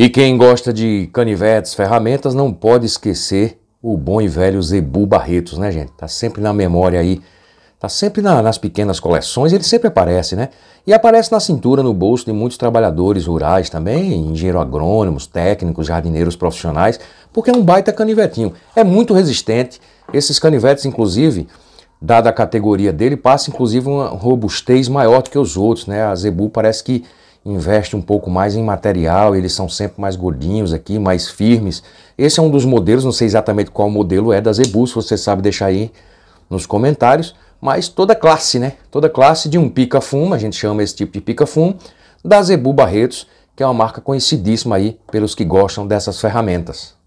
E quem gosta de canivetes, ferramentas, não pode esquecer o bom e velho Zebu Barretos, né, gente? Tá sempre na memória aí, tá sempre na, nas pequenas coleções, ele sempre aparece, né? E aparece na cintura, no bolso de muitos trabalhadores rurais também, engenheiros agrônomos, técnicos, jardineiros profissionais, porque é um baita canivetinho. É muito resistente. Esses canivetes, inclusive, dada a categoria dele, passa inclusive uma robustez maior do que os outros, né? A Zebu parece que investe um pouco mais em material, eles são sempre mais gordinhos aqui, mais firmes. Esse é um dos modelos, não sei exatamente qual modelo é da Zebu, se você sabe deixar aí nos comentários, mas toda classe, né? Toda classe de um pica-fumo, a gente chama esse tipo de pica-fumo, da Zebu Barretos, que é uma marca conhecidíssima aí pelos que gostam dessas ferramentas.